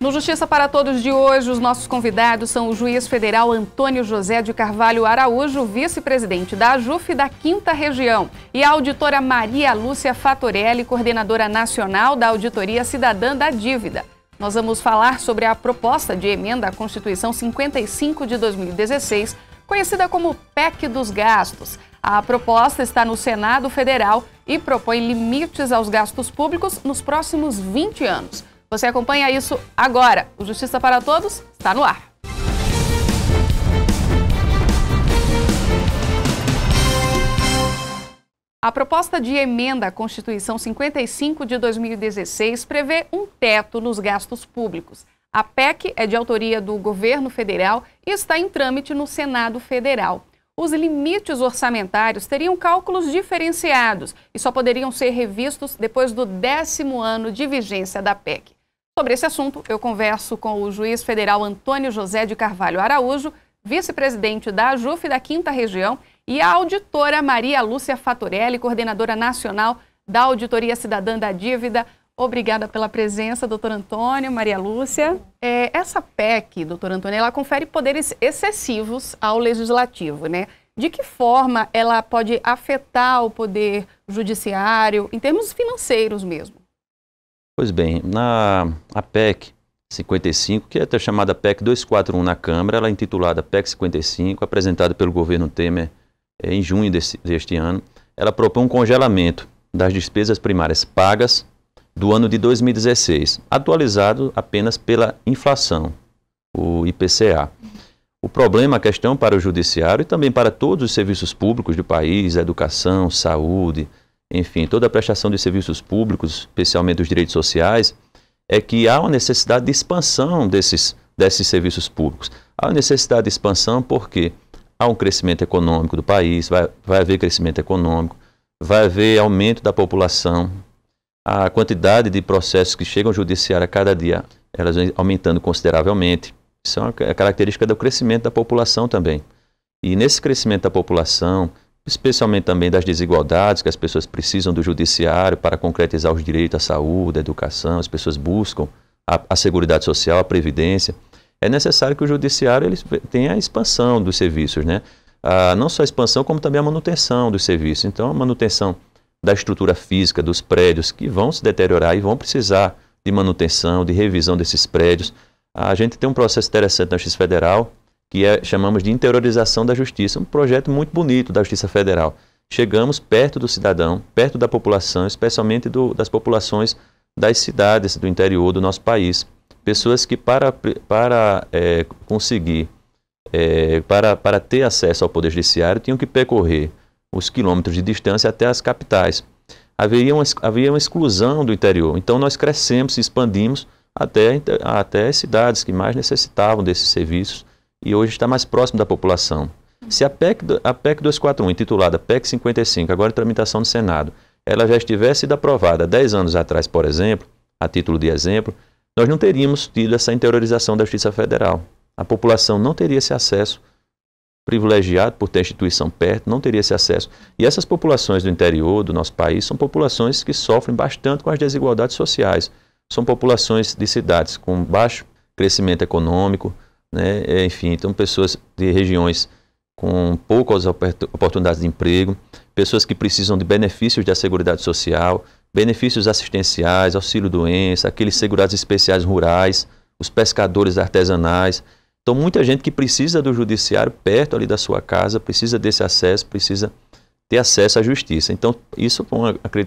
No Justiça para Todos de hoje, os nossos convidados são o juiz federal Antônio José de Carvalho Araújo, vice-presidente da AJUF da 5 Região, e a auditora Maria Lúcia Fatorelli, coordenadora nacional da Auditoria Cidadã da Dívida. Nós vamos falar sobre a proposta de emenda à Constituição 55 de 2016, conhecida como PEC dos Gastos. A proposta está no Senado Federal e propõe limites aos gastos públicos nos próximos 20 anos. Você acompanha isso agora. O Justiça para Todos está no ar. A proposta de emenda à Constituição 55 de 2016 prevê um teto nos gastos públicos. A PEC é de autoria do governo federal e está em trâmite no Senado Federal. Os limites orçamentários teriam cálculos diferenciados e só poderiam ser revistos depois do décimo ano de vigência da PEC. Sobre esse assunto, eu converso com o juiz federal Antônio José de Carvalho Araújo, vice-presidente da AJUF da Quinta Região, e a auditora Maria Lúcia Fatorelli, coordenadora nacional da Auditoria Cidadã da Dívida. Obrigada pela presença, doutor Antônio, Maria Lúcia. É, essa PEC, doutor Antônio, ela confere poderes excessivos ao legislativo, né? De que forma ela pode afetar o poder judiciário, em termos financeiros mesmo? Pois bem, na a PEC 55, que é até chamada PEC 241 na Câmara, ela é intitulada PEC 55, apresentada pelo governo Temer eh, em junho deste, deste ano, ela propõe um congelamento das despesas primárias pagas do ano de 2016, atualizado apenas pela inflação, o IPCA. O problema, a questão para o judiciário e também para todos os serviços públicos do país, educação, saúde, enfim, toda a prestação de serviços públicos, especialmente os direitos sociais, é que há uma necessidade de expansão desses, desses serviços públicos. Há uma necessidade de expansão porque há um crescimento econômico do país, vai, vai haver crescimento econômico, vai haver aumento da população, a quantidade de processos que chegam ao judiciário a cada dia, elas aumentando consideravelmente. Isso é uma é característica do crescimento da população também. E nesse crescimento da população, especialmente também das desigualdades que as pessoas precisam do judiciário para concretizar os direitos à saúde, à educação, as pessoas buscam a, a seguridade social, a previdência. É necessário que o judiciário ele tenha a expansão dos serviços, né? Ah, não só a expansão, como também a manutenção dos serviços. Então, a manutenção da estrutura física dos prédios que vão se deteriorar e vão precisar de manutenção, de revisão desses prédios. A gente tem um processo interessante na X Federal, que é, chamamos de interiorização da justiça, um projeto muito bonito da Justiça Federal. Chegamos perto do cidadão, perto da população, especialmente do, das populações das cidades do interior do nosso país. Pessoas que, para, para é, conseguir, é, para, para ter acesso ao Poder Judiciário, tinham que percorrer os quilômetros de distância até as capitais. Havia uma, havia uma exclusão do interior. Então, nós crescemos e expandimos até, até as cidades que mais necessitavam desses serviços e hoje está mais próximo da população. Se a PEC, a PEC 241, intitulada PEC 55, agora em tramitação no Senado, ela já estivesse sido aprovada 10 anos atrás, por exemplo, a título de exemplo, nós não teríamos tido essa interiorização da Justiça Federal. A população não teria esse acesso privilegiado por ter instituição perto, não teria esse acesso. E essas populações do interior do nosso país são populações que sofrem bastante com as desigualdades sociais. São populações de cidades com baixo crescimento econômico, né? É, enfim, então pessoas de regiões com poucas oportunidades de emprego, pessoas que precisam de benefícios da Seguridade Social, benefícios assistenciais, auxílio-doença, aqueles segurados especiais rurais, os pescadores artesanais. Então, muita gente que precisa do judiciário perto ali da sua casa, precisa desse acesso, precisa ter acesso à justiça. Então, isso é um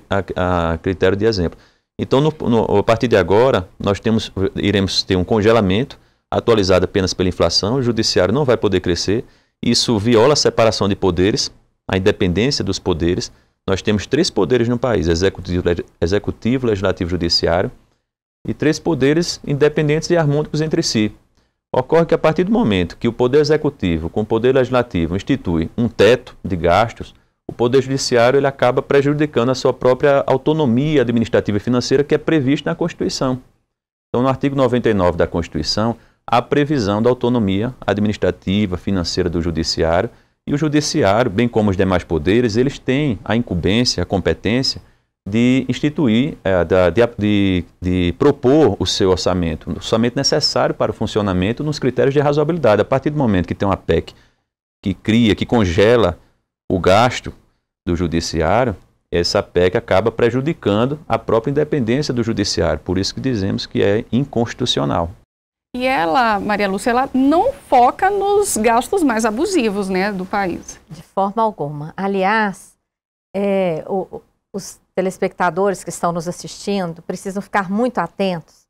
a critério de exemplo. Então, no, no, a partir de agora, nós temos, iremos ter um congelamento atualizada apenas pela inflação, o judiciário não vai poder crescer. Isso viola a separação de poderes, a independência dos poderes. Nós temos três poderes no país: executivo, executivo legislativo e judiciário, e três poderes independentes e harmônicos entre si. Ocorre que, a partir do momento que o Poder Executivo com o Poder Legislativo institui um teto de gastos, o Poder Judiciário ele acaba prejudicando a sua própria autonomia administrativa e financeira que é prevista na Constituição. Então, no artigo 99 da Constituição, a previsão da autonomia administrativa, financeira do judiciário. E o judiciário, bem como os demais poderes, eles têm a incumbência, a competência de instituir, eh, de, de, de, propor o seu orçamento, o orçamento necessário para o funcionamento nos critérios de razoabilidade. A partir do momento que tem uma PEC que cria, que congela o gasto do judiciário, essa PEC acaba prejudicando a própria independência do judiciário. Por isso que dizemos que é inconstitucional. E ela, Maria Lúcia, ela não foca nos gastos mais abusivos né, do país. De forma alguma. Aliás, é, o, os telespectadores que estão nos assistindo precisam ficar muito atentos,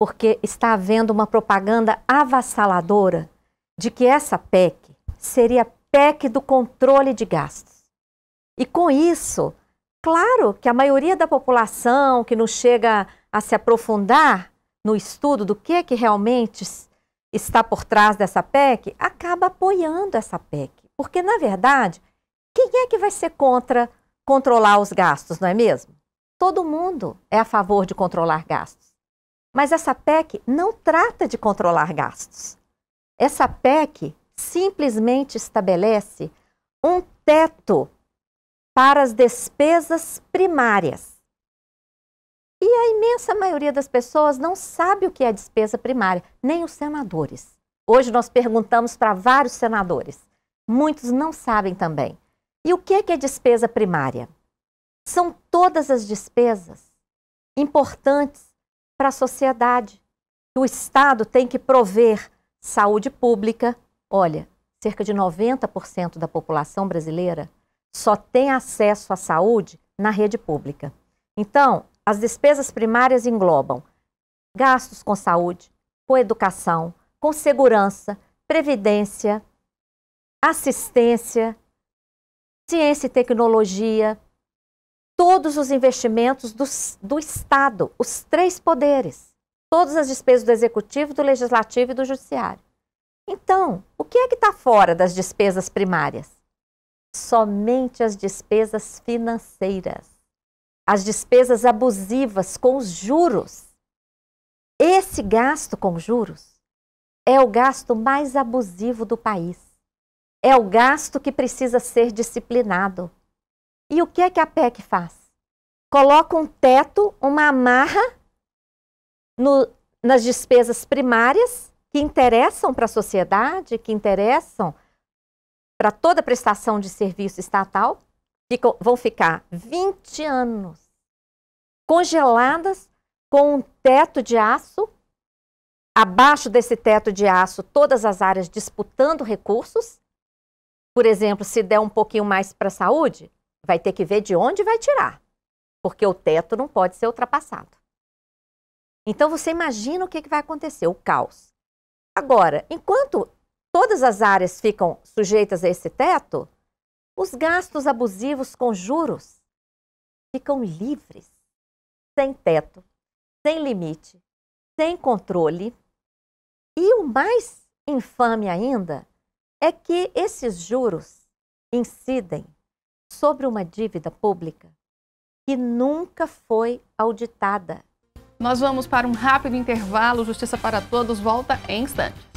porque está havendo uma propaganda avassaladora de que essa PEC seria PEC do controle de gastos. E com isso, claro que a maioria da população que não chega a se aprofundar no estudo do que, é que realmente está por trás dessa PEC, acaba apoiando essa PEC. Porque, na verdade, quem é que vai ser contra controlar os gastos, não é mesmo? Todo mundo é a favor de controlar gastos. Mas essa PEC não trata de controlar gastos. Essa PEC simplesmente estabelece um teto para as despesas primárias. E a imensa maioria das pessoas não sabe o que é despesa primária, nem os senadores. Hoje nós perguntamos para vários senadores. Muitos não sabem também. E o que é, é despesa primária? São todas as despesas importantes para a sociedade. O Estado tem que prover saúde pública. Olha, cerca de 90% da população brasileira só tem acesso à saúde na rede pública. Então, as despesas primárias englobam gastos com saúde, com educação, com segurança, previdência, assistência, ciência e tecnologia, todos os investimentos do, do Estado, os três poderes, todas as despesas do Executivo, do Legislativo e do Judiciário. Então, o que é que está fora das despesas primárias? Somente as despesas financeiras as despesas abusivas com os juros. Esse gasto com juros é o gasto mais abusivo do país. É o gasto que precisa ser disciplinado. E o que é que a PEC faz? Coloca um teto, uma amarra no, nas despesas primárias que interessam para a sociedade, que interessam para toda prestação de serviço estatal, ficam, vão ficar 20 anos congeladas com um teto de aço, abaixo desse teto de aço, todas as áreas disputando recursos. Por exemplo, se der um pouquinho mais para a saúde, vai ter que ver de onde vai tirar, porque o teto não pode ser ultrapassado. Então você imagina o que, que vai acontecer, o caos. Agora, enquanto todas as áreas ficam sujeitas a esse teto, os gastos abusivos com juros ficam livres, sem teto, sem limite, sem controle. E o mais infame ainda é que esses juros incidem sobre uma dívida pública que nunca foi auditada. Nós vamos para um rápido intervalo. Justiça para Todos volta em instantes.